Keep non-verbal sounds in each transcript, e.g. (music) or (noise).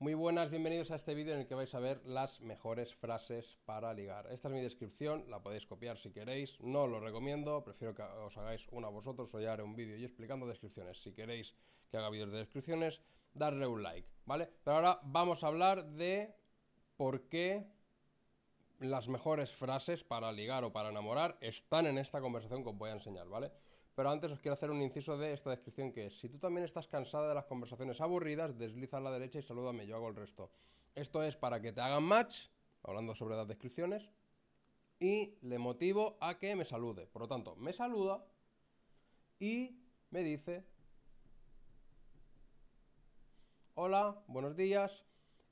Muy buenas, bienvenidos a este vídeo en el que vais a ver las mejores frases para ligar. Esta es mi descripción, la podéis copiar si queréis, no lo recomiendo, prefiero que os hagáis una vosotros o ya haré un vídeo y explicando descripciones. Si queréis que haga vídeos de descripciones, darle un like, ¿vale? Pero ahora vamos a hablar de por qué las mejores frases para ligar o para enamorar están en esta conversación que os voy a enseñar, ¿vale? Pero antes os quiero hacer un inciso de esta descripción que es, si tú también estás cansada de las conversaciones aburridas, desliza a la derecha y salúdame, yo hago el resto. Esto es para que te hagan match, hablando sobre las descripciones, y le motivo a que me salude. Por lo tanto, me saluda y me dice, hola, buenos días,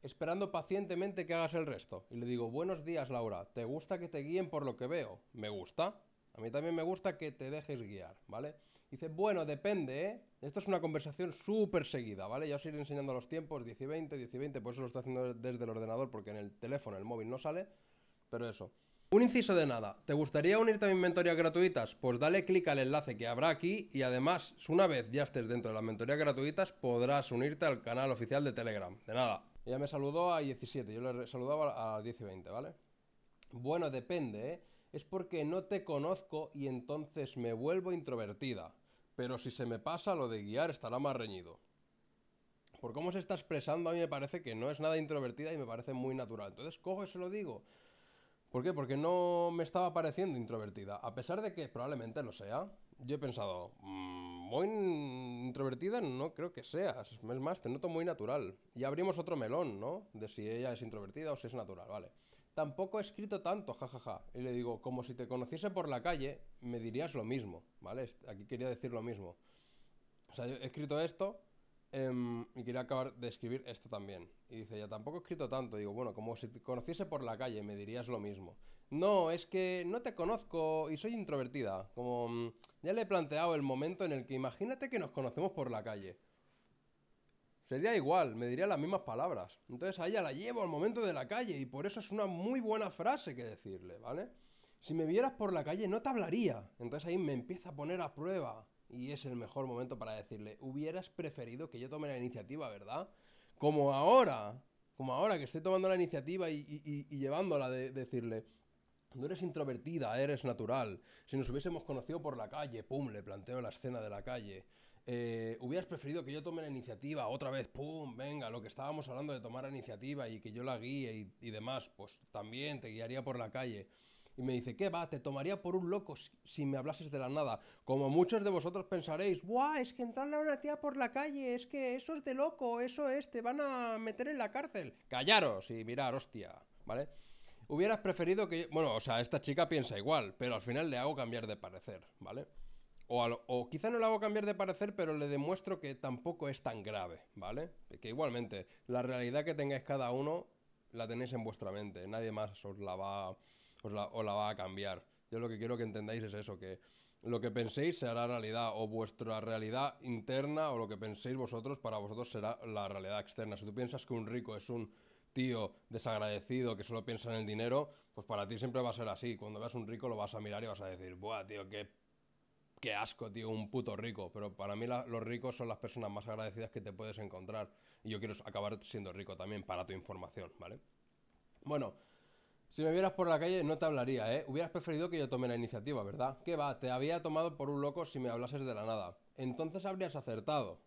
esperando pacientemente que hagas el resto. Y le digo, buenos días Laura, ¿te gusta que te guíen por lo que veo? Me gusta. A mí también me gusta que te dejes guiar, ¿vale? Dice, bueno, depende, ¿eh? Esto es una conversación súper seguida, ¿vale? Ya os iré enseñando los tiempos, 10 y 20, 10 y 20, por eso lo estoy haciendo desde el ordenador, porque en el teléfono, el móvil no sale, pero eso. Un inciso de nada, ¿te gustaría unirte a mis mentorías gratuitas? Pues dale clic al enlace que habrá aquí y además, una vez ya estés dentro de las mentorías gratuitas, podrás unirte al canal oficial de Telegram. De nada. Ella me saludó a 17, yo le saludaba a 10 y 20, ¿vale? Bueno, depende, ¿eh? es porque no te conozco y entonces me vuelvo introvertida. Pero si se me pasa lo de guiar estará más reñido. Por cómo se está expresando a mí me parece que no es nada introvertida y me parece muy natural. Entonces cojo y se lo digo. ¿Por qué? Porque no me estaba pareciendo introvertida. A pesar de que probablemente lo sea, yo he pensado, mm, muy introvertida no creo que seas. Es más, te noto muy natural. Y abrimos otro melón, ¿no? De si ella es introvertida o si es natural, ¿vale? tampoco he escrito tanto, jajaja. Ja, ja. Y le digo, como si te conociese por la calle, me dirías lo mismo, ¿vale? Aquí quería decir lo mismo. O sea, he escrito esto em, y quería acabar de escribir esto también. Y dice, ya tampoco he escrito tanto. digo, bueno, como si te conociese por la calle, me dirías lo mismo. No, es que no te conozco y soy introvertida. Como mm, ya le he planteado el momento en el que imagínate que nos conocemos por la calle. Sería igual, me diría las mismas palabras. Entonces a ella la llevo al momento de la calle y por eso es una muy buena frase que decirle, ¿vale? Si me vieras por la calle no te hablaría. Entonces ahí me empieza a poner a prueba y es el mejor momento para decirle, hubieras preferido que yo tome la iniciativa, ¿verdad? Como ahora, como ahora que estoy tomando la iniciativa y, llevándola de decirle, no eres introvertida, eres natural. Si nos hubiésemos conocido por la calle, pum, le planteo la escena de la calle. Eh, hubieras preferido que yo tome la iniciativa, otra vez, ¡pum! Venga, lo que estábamos hablando de tomar la iniciativa y que yo la guíe y, demás, pues también te guiaría por la calle. Y me dice, ¿qué va? Te tomaría por un loco si, me hablases de la nada. Como muchos de vosotros pensaréis, Buah, Es que entrarle a una tía por la calle, es que eso es de loco, eso es, te van a meter en la cárcel. Callaros y mirar, hostia, ¿vale? Hubieras preferido que... Yo... Bueno, o sea, esta chica piensa igual, pero al final le hago cambiar de parecer, ¿vale? O, quizá no lo hago cambiar de parecer, pero le demuestro que tampoco es tan grave, ¿vale? Que igualmente, la realidad que tengáis cada uno la tenéis en vuestra mente, nadie más os la va, va a cambiar. Yo lo que quiero que entendáis es eso, que lo que penséis será realidad, o vuestra realidad interna, o lo que penséis vosotros, para vosotros será la realidad externa. Si tú piensas que un rico es un tío desagradecido que solo piensa en el dinero, pues para ti siempre va a ser así. Cuando veas un rico lo vas a mirar y vas a decir, buah, tío, qué qué asco, tío, un puto rico. Pero para mí los ricos son las personas más agradecidas que te puedes encontrar. Y yo quiero acabar siendo rico también, para tu información, ¿vale? Bueno, si me vieras por la calle no te hablaría, ¿eh? Hubieras preferido que yo tome la iniciativa, ¿verdad? ¿Qué va, te había tomado por un loco si me hablases de la nada. Entonces habrías acertado,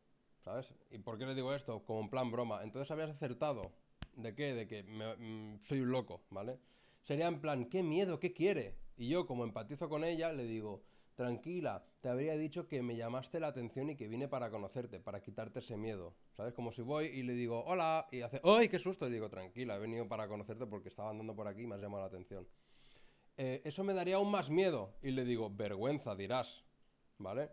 ¿sabes? ¿Y por qué le digo esto? Como en plan broma. Entonces habrías acertado. ¿De qué? De que mm, soy un loco, ¿vale? Sería en plan, qué miedo, qué quiere. Y yo, como empatizo con ella, le digo, tranquila, te habría dicho que me llamaste la atención y que vine para conocerte, para quitarte ese miedo. ¿Sabes? Como si voy y le digo, hola, y hace, ¡ay, qué susto! Y digo, tranquila, he venido para conocerte porque estaba andando por aquí y me has llamado la atención. Eh, eso me daría aún más miedo. Y le digo, vergüenza, dirás. ¿Vale?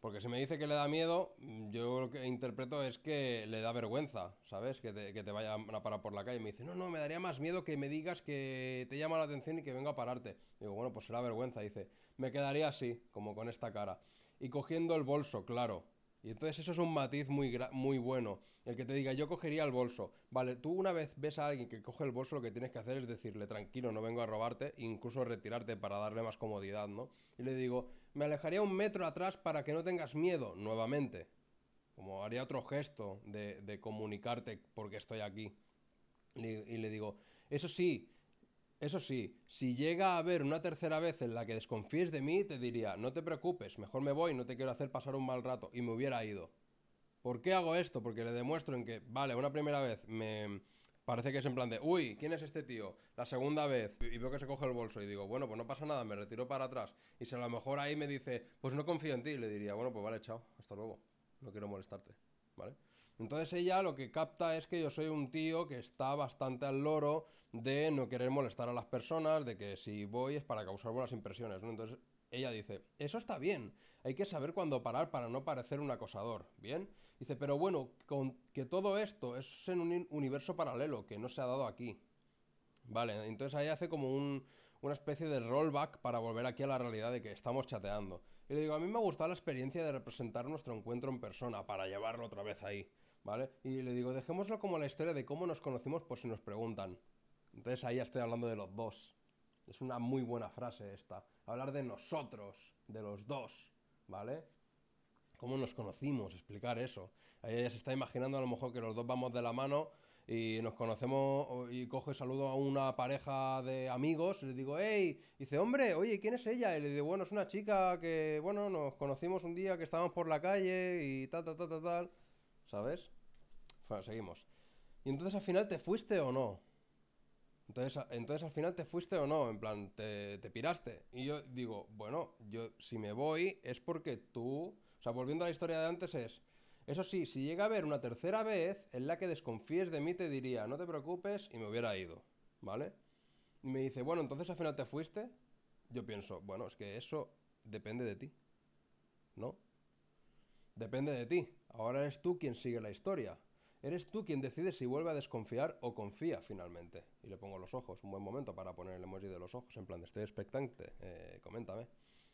Porque si me dice que le da miedo, yo lo que interpreto es que le da vergüenza, ¿sabes? Que te, vaya a parar por la calle. Y me dice, no, no, me daría más miedo que me digas que te llama la atención y que venga a pararte. Digo, bueno, pues será vergüenza. Dice, me quedaría así, como con esta cara. Y cogiendo el bolso, claro. Y entonces eso es un matiz muy, muy bueno. El que te diga, yo cogería el bolso. Vale, tú una vez ves a alguien que coge el bolso, lo que tienes que hacer es decirle, tranquilo, no vengo a robarte, e incluso retirarte para darle más comodidad, ¿no? Y le digo, me alejaría un metro atrás para que no tengas miedo, nuevamente. Como haría otro gesto de, comunicarte porque estoy aquí. y le digo, eso sí, eso sí, si llega a haber una tercera vez en la que desconfíes de mí, te diría, no te preocupes, mejor me voy, no te quiero hacer pasar un mal rato, y me hubiera ido. ¿Por qué hago esto? Porque le demuestro en que, vale, una primera vez me parece que es en plan de, uy, ¿quién es este tío? La segunda vez, y veo que se coge el bolso y digo, bueno, pues no pasa nada, me retiro para atrás. Y si a lo mejor ahí me dice, pues no confío en ti, le diría, bueno, pues vale, chao, hasta luego, no quiero molestarte, ¿vale? Entonces ella lo que capta es que yo soy un tío que está bastante al loro de no querer molestar a las personas, de que si voy es para causar buenas impresiones, Entonces ella dice, eso está bien, hay que saber cuándo parar para no parecer un acosador, ¿bien? Dice, pero bueno, con que todo esto es en un universo paralelo que no se ha dado aquí. Vale, entonces ahí hace como una especie de rollback para volver aquí a la realidad de que estamos chateando. Y le digo, a mí me ha gustado la experiencia de representar nuestro encuentro en persona para llevarlo otra vez ahí. ¿vale? Y le digo, dejémoslo como la historia de cómo nos conocimos por si nos preguntan. Entonces ahí ya estoy hablando de los dos. Es una muy buena frase esta. Hablar de nosotros, de los dos, ¿vale? ¿Cómo nos conocimos? Explicar eso. Ahí ella se está imaginando a lo mejor que los dos vamos de la mano y nos conocemos y coge saludo a una pareja de amigos y le digo, hey, y dice, hombre, oye, ¿quién es ella? Y le digo, bueno, es una chica que, bueno, nos conocimos un día que estábamos por la calle y tal, tal, tal, tal, tal, ¿sabes? Bueno, seguimos. ¿Y entonces al final te fuiste o no? Entonces, entonces al final te fuiste o no, en plan, te, te piraste. Y yo digo, bueno, yo si me voy es porque tú... O sea, volviendo a la historia de antes es... Eso sí, si llega a haber una tercera vez en la que desconfíes de mí, te diría, no te preocupes, y me hubiera ido, ¿vale? Y me dice, bueno, entonces al final te fuiste. Yo pienso, bueno, es que eso depende de ti, ¿no? Depende de ti. Ahora eres tú quien sigue la historia. Eres tú quien decide si vuelve a desconfiar o confía finalmente. Y le pongo los ojos, un buen momento para poner el emoji de los ojos, en plan de estoy expectante, eh, coméntame.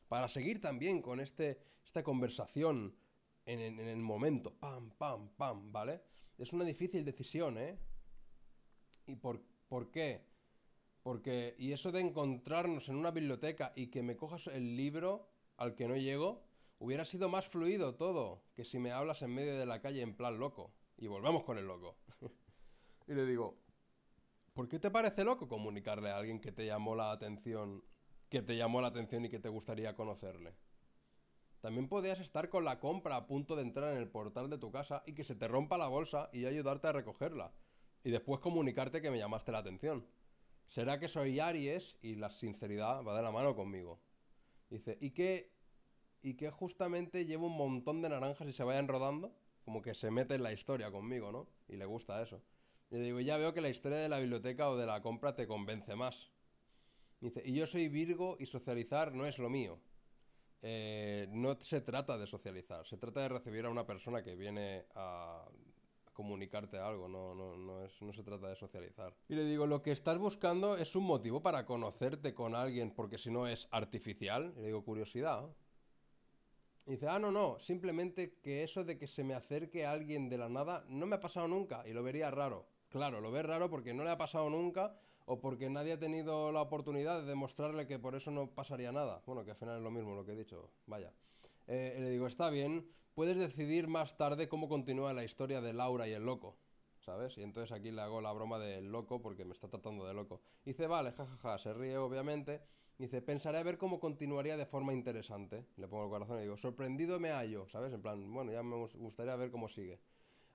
Para seguir también con este, esta conversación en, el momento, pam, pam, pam, ¿vale? Es una difícil decisión, ¿eh? ¿Y por, por qué? Porque, y eso de encontrarnos en una biblioteca y que me cojas el libro al que no llego, hubiera sido más fluido todo que si me hablas en medio de la calle en plan loco y volvemos con el loco. (laughs) y le digo, ¿por qué te parece loco comunicarle a alguien que te llamó la atención, que te llamó la atención y que te gustaría conocerle? También podrías estar con la compra a punto de entrar en el portal de tu casa y que se te rompa la bolsa y ayudarte a recogerla. Y después comunicarte que me llamaste la atención. ¿Será que soy Aries y la sinceridad va de la mano conmigo? Dice, ¿y qué? y qué justamente llevo un montón de naranjas y se vayan rodando? como que se mete en la historia conmigo, ¿no? Y le gusta eso. Y le digo, ya veo que la historia de la biblioteca o de la compra te convence más. Y dice, y yo soy Virgo y socializar no es lo mío. Eh, no se trata de socializar, se trata de recibir a una persona que viene a comunicarte algo, no, no, se trata de socializar. Y le digo, lo que estás buscando es un motivo para conocerte con alguien, porque si no es artificial. le digo, curiosidad dice, ah, no, no, simplemente que eso de que se me acerque a alguien de la nada no me ha pasado nunca y lo vería raro. Claro, lo ve raro porque no le ha pasado nunca o porque nadie ha tenido la oportunidad de demostrarle que por eso no pasaría nada. Bueno, que al final es lo mismo lo que he dicho, vaya. Eh, le digo, está bien, puedes decidir más tarde cómo continúa la historia de Laura y el loco. ¿sabes? Y entonces aquí le hago la broma del loco porque me está tratando de loco. Y dice, vale, jajaja, ja, ja. se ríe obviamente. Dice, pensaré a ver cómo continuaría de forma interesante. Le pongo el corazón y digo, sorprendido me hallo, ¿sabes? En plan, bueno, ya me gustaría ver cómo sigue.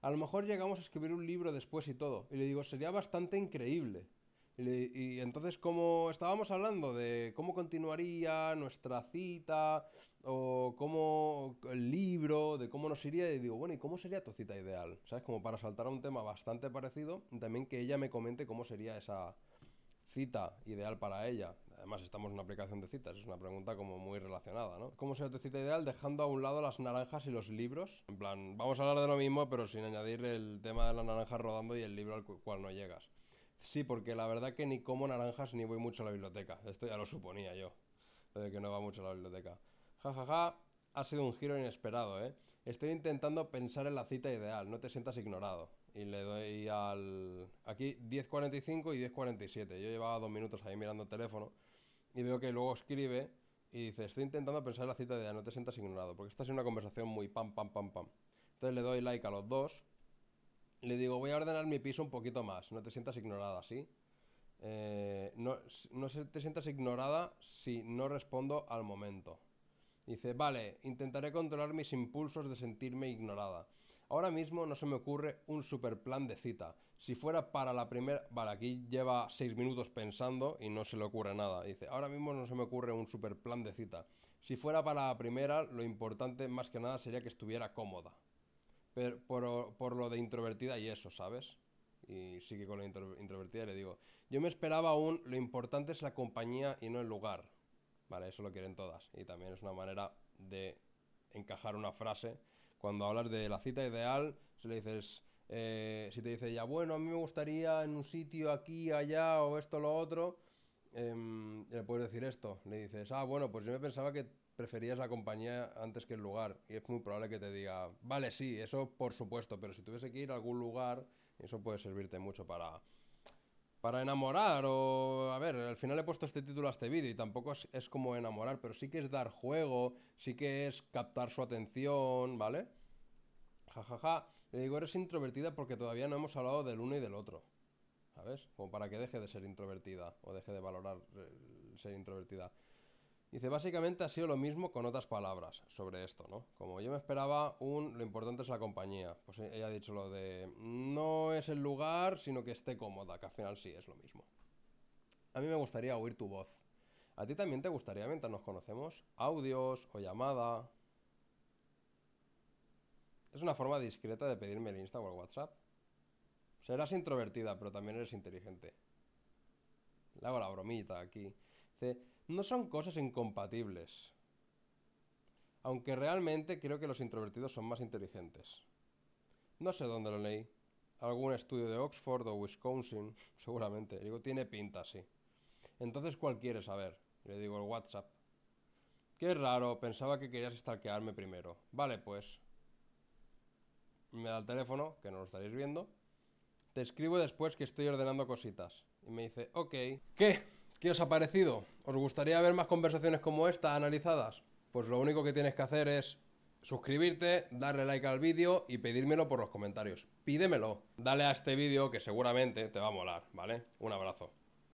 A lo mejor llegamos a escribir un libro después y todo. Y le digo, sería bastante increíble. Y, entonces, como estábamos hablando de cómo continuaría nuestra cita, o cómo el libro, de cómo nos iría, y digo, bueno, ¿y cómo sería tu cita ideal? ¿Sabes? Como para saltar a un tema bastante parecido, también que ella me comente cómo sería esa cita ideal para ella. Además, estamos en una aplicación de citas, es una pregunta como muy relacionada, ¿no? ¿Cómo sería tu cita ideal dejando a un lado las naranjas y los libros? En plan, vamos a hablar de lo mismo, pero sin añadir el tema de la naranjas rodando y el libro al cual no llegas. Sí, porque la verdad que ni como naranjas ni voy mucho a la biblioteca. Esto ya lo suponía yo, de que no va mucho a la biblioteca. Ja, ja, ja, ha sido un giro inesperado, ¿eh? Estoy intentando pensar en la cita ideal, no te sientas ignorado y le doy al... Aquí 10.45 y 10.47. Yo llevaba dos minutos ahí mirando el teléfono y veo que luego escribe y dice, estoy intentando pensar la cita de ya, no te sientas ignorado, porque esta es una conversación muy pam, pam, pam, pam. Entonces le doy like a los dos. Le digo, voy a ordenar mi piso un poquito más, no te sientas ignorada, ¿sí? Eh, no, no te sientas ignorada si no respondo al momento. Dice, vale, intentaré controlar mis impulsos de sentirme ignorada. Ahora mismo no se me ocurre un super plan de cita. Si fuera para la primera... Vale, aquí lleva seis minutos pensando y no se le ocurre nada. Dice, ahora mismo no se me ocurre un super plan de cita. Si fuera para la primera, lo importante más que nada sería que estuviera cómoda. Pero, por, lo de introvertida y eso, ¿sabes? Y sí que con la introvertida le digo, yo me esperaba aún lo importante es la compañía y no el lugar. Vale, eso lo quieren todas. Y también es una manera de encajar una frase cuando hablas de la cita ideal, si le dices, eh, si te dice ya, bueno, a mí me gustaría en un sitio aquí, allá, o esto, lo otro, em, le puedes decir esto. Le dices, ah, bueno, pues yo me pensaba que preferías la compañía antes que el lugar. Y es muy probable que te diga, vale, sí, eso por supuesto, pero si tuviese que ir a algún lugar, eso puede servirte mucho para, para enamorar o... A ver, al final he puesto este título a este vídeo y tampoco es, como enamorar, pero sí que es dar juego, sí que es captar su atención, ¿vale? Ja, ja, ja. le digo, eres introvertida porque todavía no hemos hablado del uno y del otro. ¿Sabes? Como para que deje de ser introvertida o deje de valorar eh, ser introvertida. Dice, básicamente ha sido lo mismo con otras palabras sobre esto, ¿no? Como yo me esperaba, un lo importante es la compañía. Pues ella ha dicho lo de no es el lugar, sino que esté cómoda, que al final sí es lo mismo. A mí me gustaría oír tu voz. ¿A ti también te gustaría, mientras nos conocemos, audios o llamada? Es una forma discreta de pedirme el Insta o el WhatsApp. Serás introvertida, pero también eres inteligente. Le hago la bromita aquí. Dice, no son cosas incompatibles. Aunque realmente creo que los introvertidos son más inteligentes. No sé dónde lo leí. Algún estudio de Oxford o Wisconsin, (laughs) seguramente. digo, tiene pinta, sí. Entonces, ¿cuál quieres saber? Le digo, el WhatsApp. Qué raro, pensaba que querías stalkearme primero. Vale, pues. Me da el teléfono, que no lo estaréis viendo. Te escribo después que estoy ordenando cositas. Y me dice, ok. ¿Qué? ¿Qué os ha parecido? ¿Os gustaría ver más conversaciones como esta analizadas? Pues lo único que tienes que hacer es suscribirte, darle like al vídeo y pedírmelo por los comentarios. Pídemelo. Dale a este vídeo que seguramente te va a molar, ¿vale? Un abrazo.